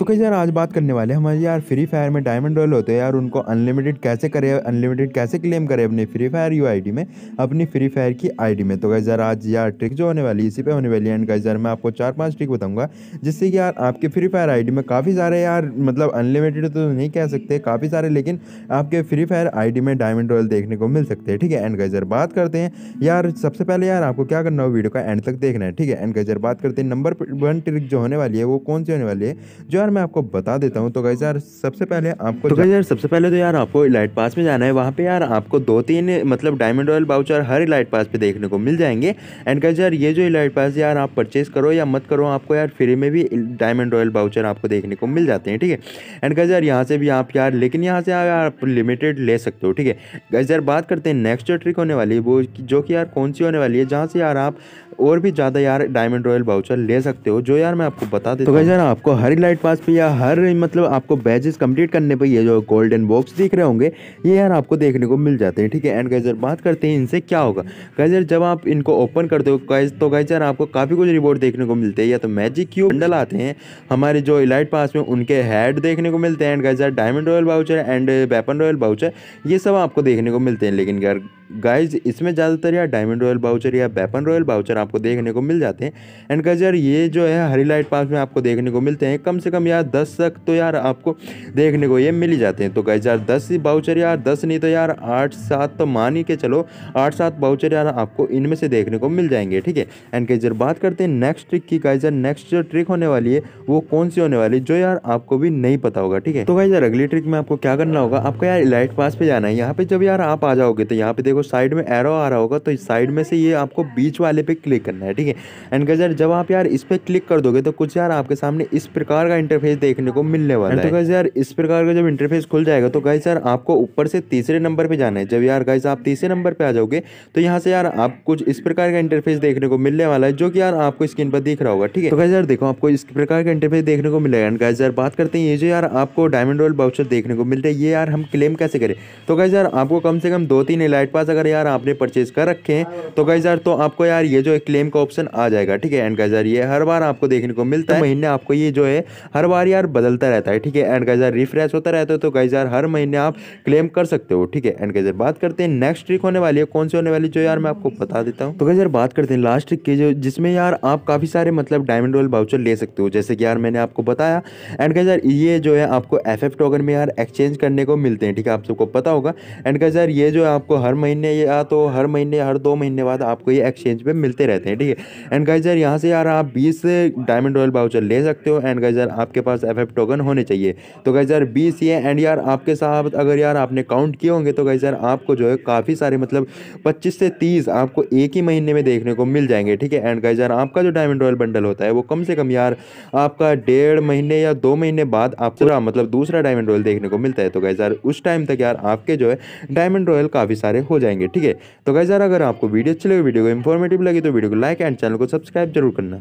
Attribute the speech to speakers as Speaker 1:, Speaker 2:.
Speaker 1: तो कहीं यार आज बात करने वाले हमारे यार फ्री फायर में डायमंड रॉयल होते हैं यार उनको अनलिमिटेड कैसे करें अनलिमिटेड कैसे क्लेम करें अपने फ्री फायर यू आई में अपनी फ्री फायर की आईडी में तो कहीं यार आज यार ट्रिक जो होने वाली है इसी पे होने वाली है एंड कहीं यार मैं आपको चार पाँच ट्रिक बताऊंगा जिससे कि यार आपके फ्री फायर आई में काफ़ी सारे यार मतलब अनलिमिटेड तो नहीं कह सकते काफ़ी सारे लेकिन आपके फ्री फायर आई में डायमंड रॉयल देखने को मिल सकते हैं ठीक है एंड कहीं बात करते हैं यार सबसे पहले यार आपको क्या करना हो वीडियो का एंड तक देखना है ठीक है एंड कहीं बात करते हैं नंबर वन ट्रिक जो होने वाली है वो कौन सी होने वाली है जो यार मैं आपको बता देता हूँ तो गाइज यार सबसे पहले आपको तो यार सबसे पहले तो यार आपको इलाइट पास में जाना है वहाँ पे यार आपको दो तीन मतलब डायमंड ऑयल बाउचर हर इलाइट पास पे देखने को मिल जाएंगे एंड गाइज यार ये जो इलाइट पास यार आप परचेज करो या मत करो आपको यार फ्री में भी डायमंड ऑयल बाउचर आपको देखने को मिल जाते हैं ठीक है एंड गाइज यार यहाँ से भी आप यार लेकिन यहाँ से यार आप लिमिटेड ले सकते हो ठीक है गाइज यार बात करते हैं नेक्स्ट जो ट्रिक होने वाली है वो जो कि यार कौन सी होने वाली है जहाँ से यार आप और भी ज़्यादा यार डायमंड रॉयल बाउचर ले सकते हो जो यार मैं आपको बता देता तो यार आपको हरी लाइट पास पास में या हर मतलब आपको बैजेस कंप्लीट करने पर ये जो गोल्डन बॉक्स दिख रहे होंगे ये यार आपको देखने को मिल जाते हैं ठीक है एंड गाइजर बात करते हैं इनसे क्या होगा गाइजर जब आप इनको ओपन करते हो गाइज तो गाइजर आपको काफ़ी कुछ रिवॉर्ड देखने को मिलते हैं या तो मैजिक क्यूब बंडल आते हैं हमारे जो इलाइट पास में उनके हेड देखने को मिलते हैं एंड गाइजर diamond royal voucher and weapon royal voucher ये सब आपको देखने को मिलते हैं लेकिन यार गाइज इसमें ज़्यादातर यार डायमंड रॉयल बाउचर या बैपन रॉयल बाउचर आपको देखने को मिल जाते हैं एंड गाइज यार ये जो है हरी लाइट पास में आपको देखने को मिलते हैं कम से कम यार दस तक तो यार आपको देखने को ये मिल ही जाते हैं तो गाइज यार दस बाउचर यार दस नहीं तो यार आठ सात तो मान ही के चलो आठ सात बाउचर यार आपको इनमें से देखने को मिल जाएंगे ठीक है एंड गाइज बात करते हैं नेक्स्ट ट्रिक की गाइज यार नेक्स्ट जो ट्रिक होने वाली है वो कौन सी होने वाली जो यार आपको भी नहीं पता होगा ठीक है तो गाइज यार अगली ट्रिक में आपको क्या करना होगा आपको यार लाइट पास पे जाना है यहाँ पे जब यार आप आ जाओगे तो यहाँ पे देखो देखो साइड में एरो आ रहा होगा तो इस साइड में से ये आपको बीच वाले पे क्लिक करना है ठीक है एंड गज यार जब आप यार इस पर क्लिक कर दोगे तो कुछ यार आपके सामने इस प्रकार का इंटरफेस देखने को मिलने वाला तो है तो गज यार इस प्रकार का जब इंटरफेस खुल जाएगा तो गाइस यार आपको ऊपर से तीसरे नंबर पर जाना है जब यार गाइस आप तीसरे नंबर पर आ जाओगे तो यहाँ से यार आप कुछ इस प्रकार का इंटरफेस देखने को मिलने वाला है जो कि यार आपको स्क्रीन पर दिख रहा होगा ठीक है तो गाइस यार देखो आपको इस प्रकार का इंटरफेस देखने को मिलेगा एंड गाइस यार बात करते हैं ये जो यार आपको डायमंड रोल बाउचर देखने को मिलता है ये यार हम क्लेम कैसे करें तो गाइस यार आपको कम से कम दो तीन एलाइट पास पास अगर यार आपने परचेज कर रखे हैं तो गाइज यार तो आपको यार ये जो है क्लेम का ऑप्शन आ जाएगा ठीक है एंड गाइज ये हर बार आपको देखने को मिलता है महीने आपको ये जो है हर बार यार बदलता रहता है ठीक है एंड गाइज रिफ्रेश होता रहता है तो गाइज यार हर महीने आप क्लेम कर सकते हो ठीक है एंड गाइज बात करते हैं नेक्स्ट ट्रिक होने वाली है कौन सी होने वाली जो यार मैं आपको बता देता हूँ तो गाइज यार बात करते हैं लास्ट ट्रिक की जो जिसमें यार आप काफ़ी सारे मतलब डायमंड रोल बाउचर ले सकते हो जैसे कि यार मैंने आपको बताया एंड गाइज यार ये जो है आपको एफ टोकन में यार एक्सचेंज करने को मिलते हैं ठीक है आप सबको पता होगा एंड गाइज यार ये जो है आपको हर महीने महीने या तो हर महीने हर दो महीने बाद आपको ये एक्सचेंज पे मिलते रहते हैं ठीक है एंड गाइजर यहाँ से यार आप 20 डायमंड रॉयल बाउचर ले सकते हो एंड गाइजर आपके पास एफ टोकन होने चाहिए तो गाइजर बीस ये एंड यार आपके साथ अगर यार आपने काउंट किए होंगे तो गाइजर आपको जो है काफ़ी सारे मतलब पच्चीस से तीस आपको एक ही महीने में देखने को मिल जाएंगे ठीक है एंड गाइजर आपका जो डायमंड रॉयल बंडल होता है वो कम से कम यार आपका डेढ़ महीने या दो महीने बाद आप पूरा मतलब दूसरा डायमंड रॉयल देखने को मिलता है तो गाइजर उस टाइम तक यार आपके जो है डायमंड रॉयल काफ़ी सारे हो जाए जाएंगे ठीक है तो गाइज यार अगर आपको वीडियो अच्छी लगे वीडियो को इन्फॉर्मेटिव लगे तो वीडियो को लाइक एंड चैनल को सब्सक्राइब जरूर करना